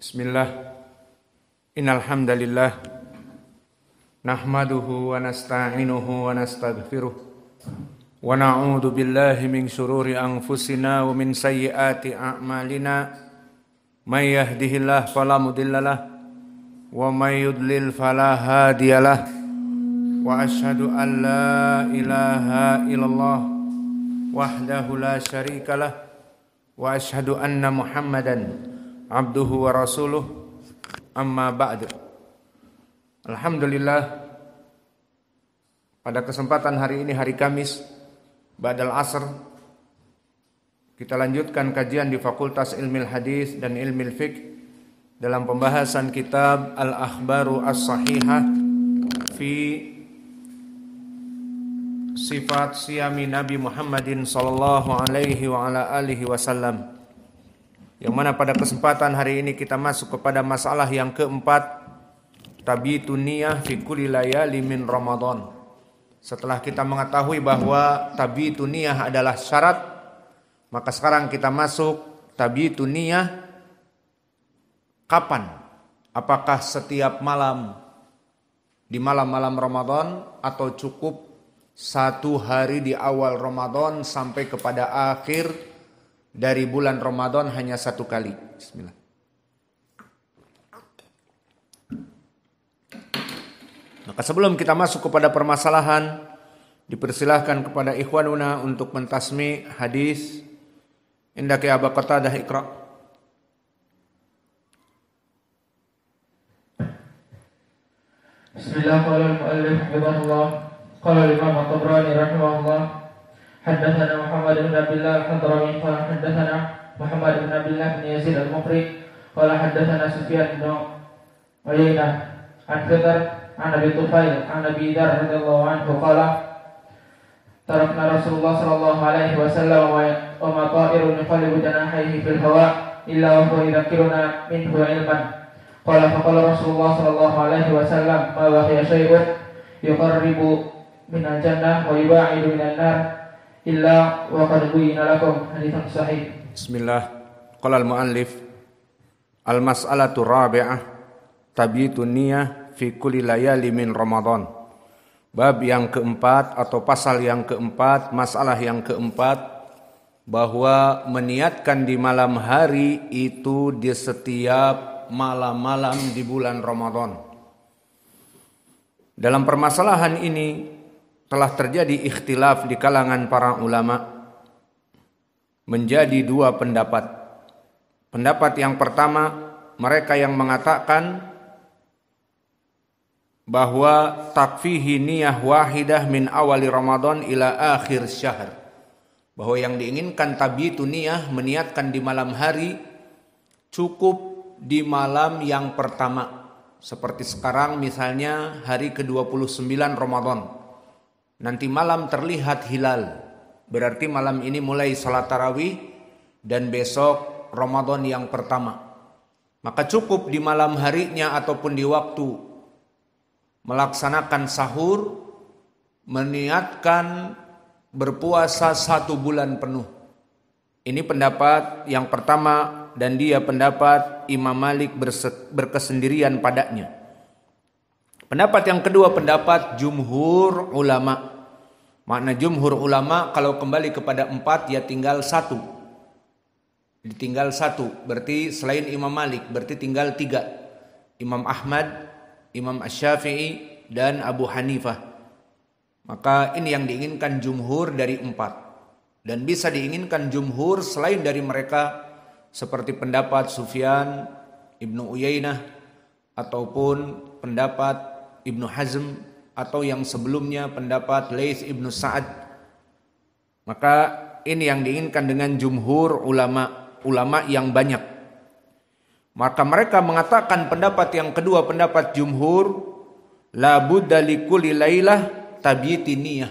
Bismillah. Innal hamdalillah nahmaduhu wa nasta'inuhu wa nastaghfiruh wa na'udzu billahi min shururi anfusina wa min sayyiati a'malina may yahdihillahu fala mudhillalah wa may yudlil fala wa ashhadu an la ilaha illallah wahdahu la syarikalah wa ashhadu anna muhammadan abduhu wa rasuluh amma ba'du Alhamdulillah pada kesempatan hari ini hari Kamis Badal Asr kita lanjutkan kajian di Fakultas Ilmu Hadis dan Ilmu Fiqh dalam pembahasan kitab Al-Akhbaru As-Sahihah fi sifat siami Nabi Muhammadin sallallahu alaihi wa ala alihi wasallam. Yang mana pada kesempatan hari ini kita masuk kepada masalah yang keempat tabi niyah fi kulli layali min Ramadan. Setelah kita mengetahui bahwa tabi niyah adalah syarat, maka sekarang kita masuk tabi niyah kapan? Apakah setiap malam di malam-malam Ramadan atau cukup satu hari di awal Ramadan sampai kepada akhir dari bulan Ramadan hanya satu kali. Bismillah. Maka sebelum kita masuk kepada permasalahan, dipersilahkan kepada ikhwanuna untuk mentasmi hadis indaki Abu Qatadah Iqra. Bismillahirrahmanirrahim. Qala al-Imam At-Tabrani rahimahullah حدثنا محمد بن عبد الله الحضرمي قال حدثنا محمد بن عبد الله بن يزيد المقري قال حدثنا سفيان بن عيينة عن فطر عن ابي طفيل عن ابي ذر رضي الله عنه قال تركنا رسول الله صلى الله عليه وسلم وما طائر يقلب جناحيه في الهواء الا وهو يذكرنا منه علما قال فقال رسول الله صلى الله عليه وسلم ما بقي شيء يقرب من الجنه ويباعد من النار illa wa qad buyyina lakum sahih. Bismillah. Qala al-muallif al-mas'alatu rabi'ah tabitu niyah fi kulli layali min Ramadan. Bab yang keempat atau pasal yang keempat, masalah yang keempat bahwa meniatkan di malam hari itu di setiap malam-malam di bulan Ramadan. Dalam permasalahan ini telah terjadi ikhtilaf di kalangan para ulama menjadi dua pendapat. Pendapat yang pertama, mereka yang mengatakan bahwa takfihi niyah wahidah min awali Ramadan ila akhir syahr. Bahwa yang diinginkan tabi niyah meniatkan di malam hari cukup di malam yang pertama. Seperti sekarang misalnya hari ke-29 Ramadan Nanti malam terlihat hilal. Berarti malam ini mulai salat tarawih dan besok Ramadan yang pertama. Maka cukup di malam harinya ataupun di waktu melaksanakan sahur, meniatkan berpuasa satu bulan penuh. Ini pendapat yang pertama dan dia pendapat Imam Malik berkesendirian padanya. Pendapat yang kedua pendapat jumhur ulama. Makna jumhur ulama kalau kembali kepada empat ya tinggal satu. Ditinggal satu berarti selain Imam Malik berarti tinggal tiga. Imam Ahmad, Imam Ash-Syafi'i dan Abu Hanifah. Maka ini yang diinginkan jumhur dari empat. Dan bisa diinginkan jumhur selain dari mereka seperti pendapat Sufyan, Ibnu Uyainah ataupun pendapat Ibnu Hazm atau yang sebelumnya pendapat Lais Ibnu Sa'ad. Maka ini yang diinginkan dengan jumhur ulama ulama yang banyak. Maka mereka mengatakan pendapat yang kedua pendapat jumhur la budda likulli lailah tabyitiniyah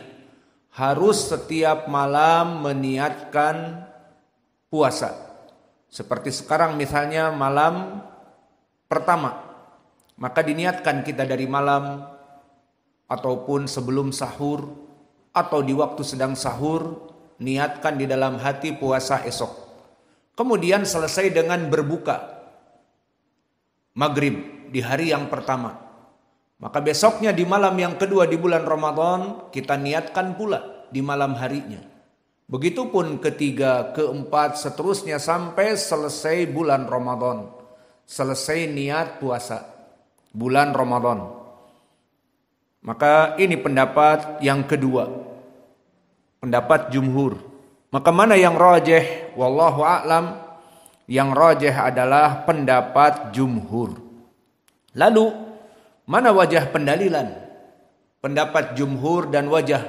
Harus setiap malam meniatkan puasa. Seperti sekarang misalnya malam pertama maka diniatkan kita dari malam ataupun sebelum sahur atau di waktu sedang sahur, niatkan di dalam hati puasa esok. Kemudian selesai dengan berbuka. Maghrib di hari yang pertama. Maka besoknya di malam yang kedua di bulan Ramadan kita niatkan pula di malam harinya. Begitupun ketiga, keempat, seterusnya sampai selesai bulan Ramadan. Selesai niat puasa bulan Ramadan. Maka ini pendapat yang kedua. Pendapat jumhur. Maka mana yang rajih? Wallahu a'lam. Yang rajih adalah pendapat jumhur. Lalu mana wajah pendalilan? Pendapat jumhur dan wajah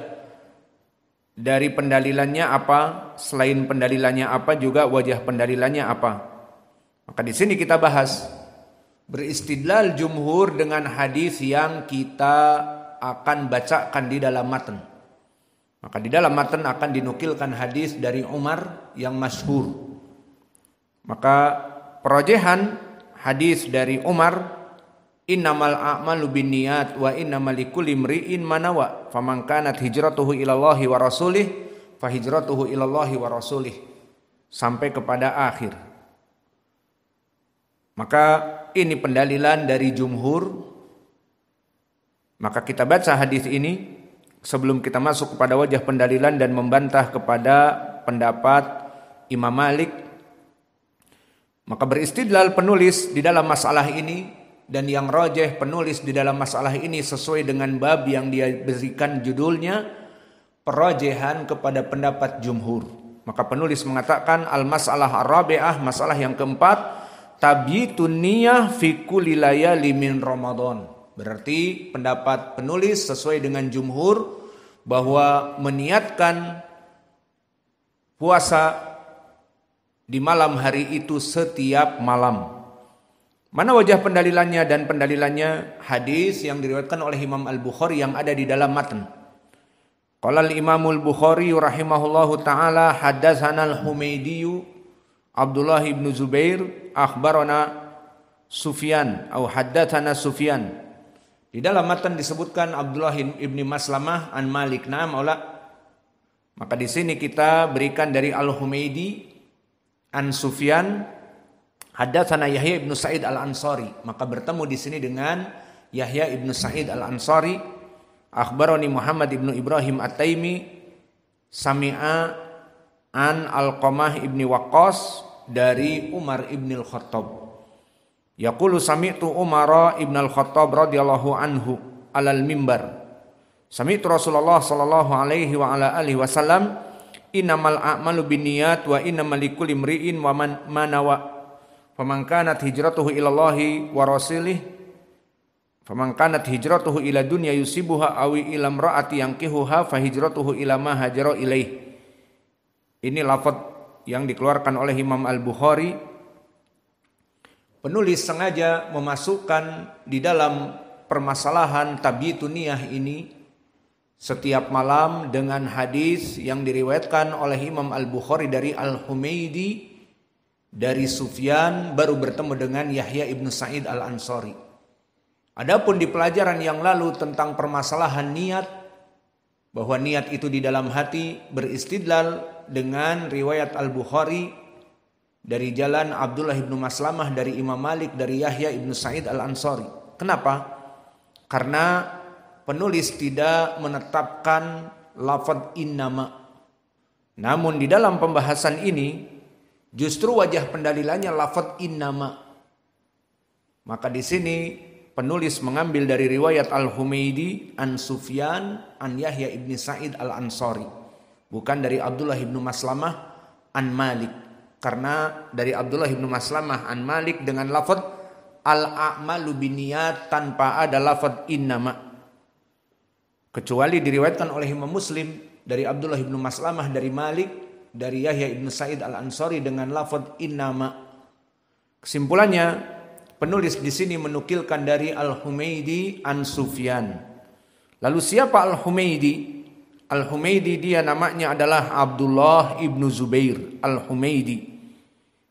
dari pendalilannya apa? Selain pendalilannya apa juga wajah pendalilannya apa? Maka di sini kita bahas beristidlal jumhur dengan hadis yang kita akan bacakan di dalam matan. Maka di dalam matan akan dinukilkan hadis dari Umar yang masyhur. Maka perojehan hadis dari Umar innamal a'malu binniyat wa innamal likulli imri'in manawa faman kanat hijratuhu Allahi wa rasulih fa hijratuhu Allahi wa rasulih sampai kepada akhir maka ini pendalilan dari jumhur. Maka kita baca hadis ini sebelum kita masuk kepada wajah pendalilan dan membantah kepada pendapat Imam Malik. Maka beristidlal penulis di dalam masalah ini dan yang rojeh penulis di dalam masalah ini sesuai dengan bab yang dia berikan judulnya perojehan kepada pendapat jumhur. Maka penulis mengatakan al-masalah ar-rabi'ah, masalah yang keempat, Tabi niyah fi kulli layali min Ramadan. Berarti pendapat penulis sesuai dengan jumhur bahwa meniatkan puasa di malam hari itu setiap malam. Mana wajah pendalilannya dan pendalilannya hadis yang diriwayatkan oleh Imam Al-Bukhari yang ada di dalam matan. Qala al-Imam Al-Bukhari rahimahullahu taala hadatsana Al-Humaydi Abdullah ibn Zubair akhbarana Sufyan au haddathana Sufyan. Di dalam matan disebutkan Abdullah ibn Maslamah an Malik nama ola. Maka di sini kita berikan dari Al-Humaidi an Sufyan haddathana Yahya ibn Sa'id Al-Ansari. Maka bertemu di sini dengan Yahya ibn Sa'id Al-Ansari akhbarani Muhammad ibn Ibrahim At-Taimi sami'a an Alqamah ibni Waqqas dari Umar ibni al-Khattab. Yaqulu sami'tu Umar ibni al-Khattab radhiyallahu anhu alal mimbar. Sami'tu Rasulullah sallallahu alaihi wa ala alihi wasallam innamal a'malu binniyat wa innamal likulli imri'in wa man manawa. Faman kanat hijratuhu ila Allahi wa rasulih Faman kanat hijratuhu ila dunya yusibuha awi ila imra'ati yankihuha fa hijratuhu ila ma hajara ilaih ini lafaz yang dikeluarkan oleh Imam Al-Bukhari. Penulis sengaja memasukkan di dalam permasalahan tabi tabituniyah ini setiap malam dengan hadis yang diriwayatkan oleh Imam Al-Bukhari dari Al-Humaidi dari Sufyan baru bertemu dengan Yahya ibn Sa'id Al-Ansari. Adapun di pelajaran yang lalu tentang permasalahan niat bahwa niat itu di dalam hati beristidlal dengan riwayat Al-Bukhari dari jalan Abdullah ibnu Maslamah dari Imam Malik dari Yahya ibnu Said Al-Ansari. Kenapa? Karena penulis tidak menetapkan lafad innama. Namun di dalam pembahasan ini justru wajah pendalilannya lafad innama. Maka di sini penulis mengambil dari riwayat al humaidi an Sufyan an Yahya ibni Sa'id al ansori bukan dari Abdullah ibnu Maslamah an Malik karena dari Abdullah ibnu Maslamah an Malik dengan lafadz al-a'malu biniyat tanpa ada lafadz innama kecuali diriwayatkan oleh Imam Muslim dari Abdullah ibnu Maslamah dari Malik dari Yahya ibnu Said al Ansori dengan lafadz innama kesimpulannya Penulis di sini menukilkan dari Al-Humaidi an Sufyan. Lalu siapa Al-Humaidi? Al-Humaidi dia namanya adalah Abdullah ibnu Zubair Al-Humaidi.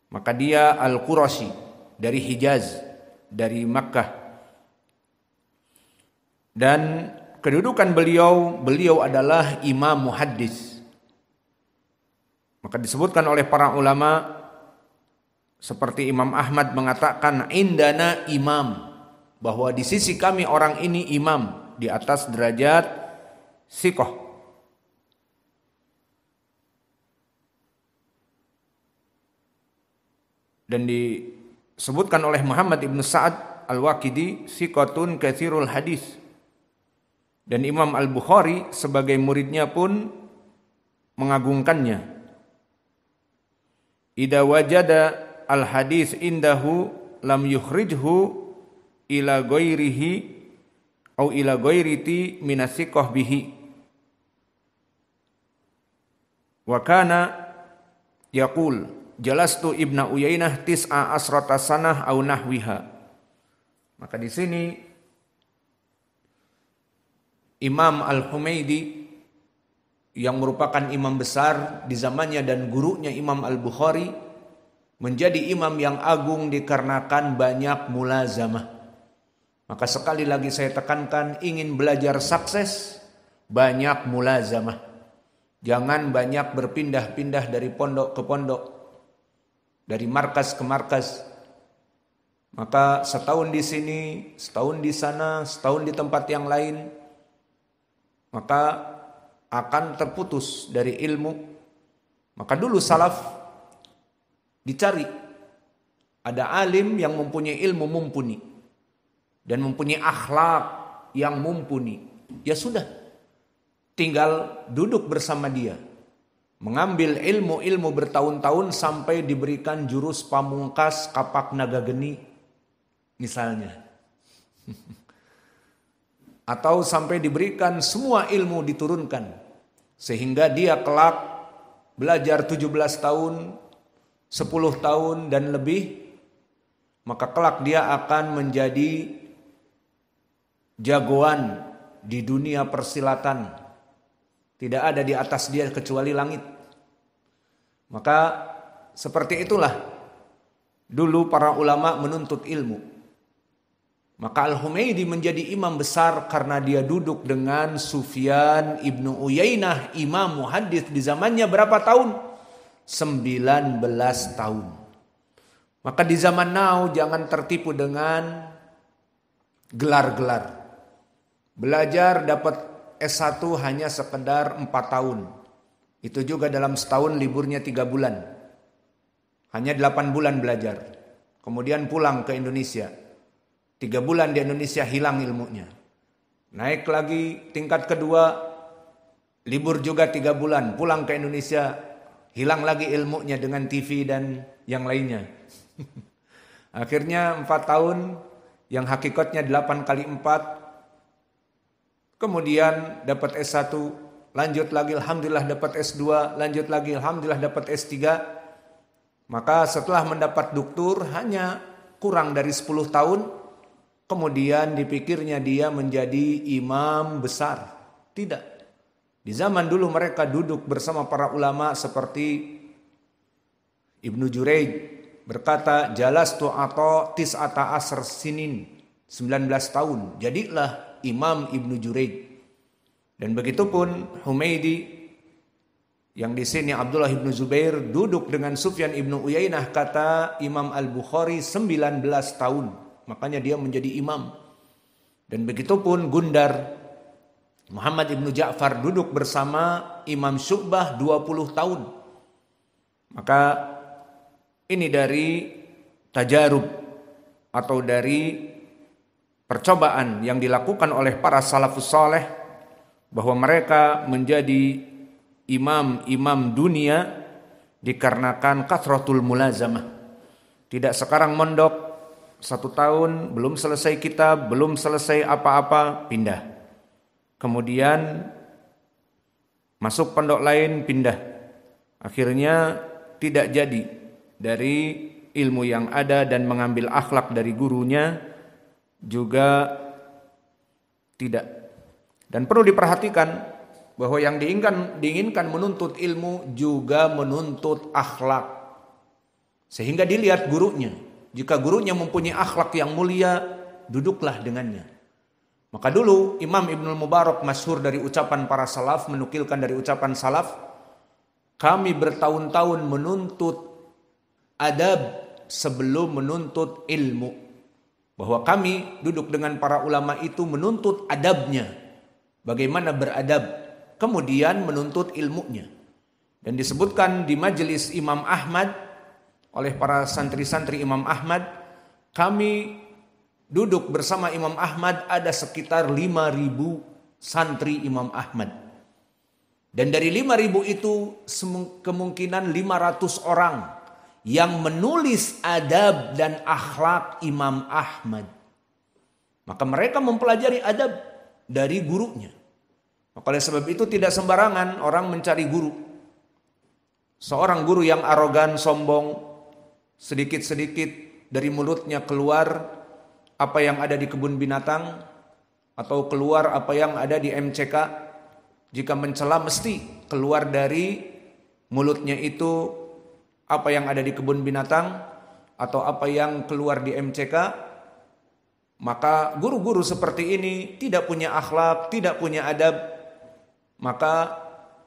Maka dia Al-Qurasi dari Hijaz, dari Makkah. Dan kedudukan beliau, beliau adalah imam muhaddis. Maka disebutkan oleh para ulama seperti Imam Ahmad mengatakan indana imam bahwa di sisi kami orang ini imam di atas derajat sikoh. Dan disebutkan oleh Muhammad Ibn Sa'ad al-Waqidi sikotun Kethirul hadis. Dan Imam Al-Bukhari sebagai muridnya pun mengagungkannya. Ida wajada al hadis indahu lam yukhrijhu ila ghairihi au ila ghairiti minasikoh bihi wa kana yaqul jalastu ibna uyainah tis'a asrata sanah au nahwiha maka di sini Imam Al-Humaidi yang merupakan imam besar di zamannya dan gurunya Imam Al-Bukhari menjadi imam yang agung dikarenakan banyak mulazamah. Maka sekali lagi saya tekankan ingin belajar sukses banyak mulazamah. Jangan banyak berpindah-pindah dari pondok ke pondok, dari markas ke markas. Maka setahun di sini, setahun di sana, setahun di tempat yang lain, maka akan terputus dari ilmu. Maka dulu salaf Dicari. Ada alim yang mempunyai ilmu mumpuni. Dan mempunyai akhlak yang mumpuni. Ya sudah. Tinggal duduk bersama dia. Mengambil ilmu-ilmu bertahun-tahun sampai diberikan jurus pamungkas kapak naga geni. Misalnya. Atau sampai diberikan semua ilmu diturunkan. Sehingga dia kelak belajar 17 tahun, 10 tahun dan lebih maka kelak dia akan menjadi jagoan di dunia persilatan tidak ada di atas dia kecuali langit maka seperti itulah dulu para ulama menuntut ilmu maka Al-Humaydi menjadi imam besar karena dia duduk dengan Sufyan ibnu Uyainah imam muhadith di zamannya berapa tahun 19 tahun. Maka di zaman now jangan tertipu dengan gelar-gelar. Belajar dapat S1 hanya sekedar 4 tahun. Itu juga dalam setahun liburnya 3 bulan. Hanya 8 bulan belajar. Kemudian pulang ke Indonesia. 3 bulan di Indonesia hilang ilmunya. Naik lagi tingkat kedua, libur juga 3 bulan, pulang ke Indonesia hilang lagi ilmunya dengan TV dan yang lainnya. Akhirnya empat tahun yang hakikatnya delapan kali empat, kemudian dapat S1 lanjut lagi alhamdulillah dapat S2 lanjut lagi alhamdulillah dapat S3 maka setelah mendapat doktor hanya kurang dari sepuluh tahun kemudian dipikirnya dia menjadi imam besar tidak di zaman dulu mereka duduk bersama para ulama seperti Ibnu Jurej berkata, Jalas tu atau tis ata asr sinin, 19 tahun. Jadilah Imam Ibnu Jurej. Dan begitu pun Humaydi yang di sini Abdullah Ibnu Zubair duduk dengan Sufyan Ibnu Uyainah kata Imam Al-Bukhari 19 tahun. Makanya dia menjadi imam. Dan begitu pun Gundar Muhammad ibnu Ja'far duduk bersama Imam Syu'bah 20 tahun. Maka ini dari tajarub atau dari percobaan yang dilakukan oleh para salafus soleh bahwa mereka menjadi imam-imam dunia dikarenakan kathratul mulazamah. Tidak sekarang mondok, satu tahun belum selesai kitab, belum selesai apa-apa, pindah kemudian masuk pondok lain pindah. Akhirnya tidak jadi dari ilmu yang ada dan mengambil akhlak dari gurunya juga tidak. Dan perlu diperhatikan bahwa yang diinginkan diinginkan menuntut ilmu juga menuntut akhlak. Sehingga dilihat gurunya. Jika gurunya mempunyai akhlak yang mulia, duduklah dengannya. Maka dulu Imam Ibn Mubarak masyhur dari ucapan para salaf menukilkan dari ucapan salaf kami bertahun-tahun menuntut adab sebelum menuntut ilmu bahwa kami duduk dengan para ulama itu menuntut adabnya bagaimana beradab kemudian menuntut ilmunya dan disebutkan di majelis Imam Ahmad oleh para santri-santri Imam Ahmad kami duduk bersama Imam Ahmad ada sekitar 5000 santri Imam Ahmad. Dan dari 5000 itu kemungkinan 500 orang yang menulis adab dan akhlak Imam Ahmad. Maka mereka mempelajari adab dari gurunya. Maka oleh sebab itu tidak sembarangan orang mencari guru. Seorang guru yang arogan, sombong, sedikit-sedikit dari mulutnya keluar apa yang ada di kebun binatang atau keluar apa yang ada di MCK jika mencela mesti keluar dari mulutnya itu apa yang ada di kebun binatang atau apa yang keluar di MCK maka guru-guru seperti ini tidak punya akhlak, tidak punya adab maka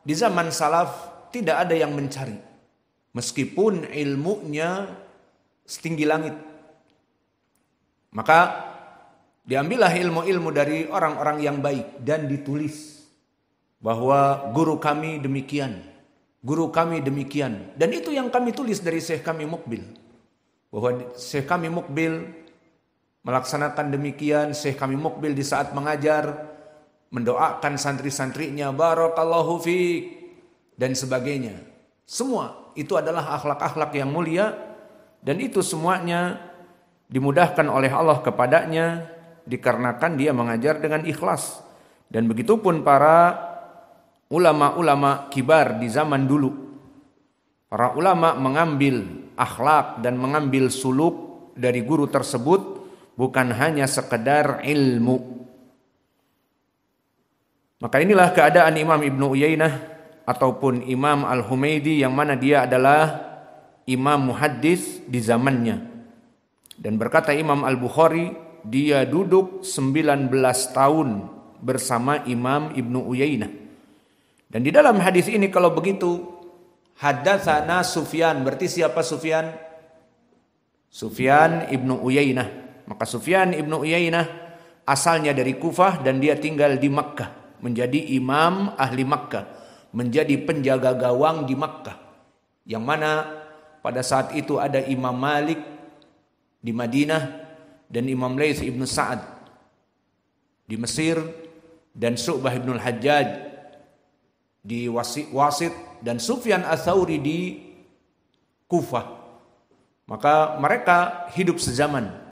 di zaman salaf tidak ada yang mencari meskipun ilmunya setinggi langit maka diambillah ilmu-ilmu dari orang-orang yang baik dan ditulis bahwa guru kami demikian, guru kami demikian. Dan itu yang kami tulis dari Syekh kami Mukbil. Bahwa Syekh kami Mukbil melaksanakan demikian, Syekh kami Mukbil di saat mengajar mendoakan santri-santrinya barakallahu fiik dan sebagainya. Semua itu adalah akhlak-akhlak yang mulia dan itu semuanya dimudahkan oleh Allah kepadanya dikarenakan dia mengajar dengan ikhlas dan begitu pun para ulama-ulama kibar di zaman dulu para ulama mengambil akhlak dan mengambil suluk dari guru tersebut bukan hanya sekedar ilmu maka inilah keadaan Imam Ibnu Uyainah ataupun Imam Al-Humaidi yang mana dia adalah imam muhaddis di zamannya dan berkata Imam Al-Bukhari, dia duduk 19 tahun bersama Imam Ibnu Uyainah. Dan di dalam hadis ini kalau begitu Haddatsana Sufyan, berarti siapa Sufyan? Sufyan Ibnu Uyainah. Maka Sufyan Ibnu Uyainah asalnya dari Kufah dan dia tinggal di Makkah, menjadi imam ahli Makkah, menjadi penjaga gawang di Makkah. Yang mana pada saat itu ada Imam Malik, di Madinah dan Imam Lais Ibnu Sa'ad di Mesir dan Su'bah Ibnu Hajjaj di Wasit dan Sufyan ats di Kufah. Maka mereka hidup sezaman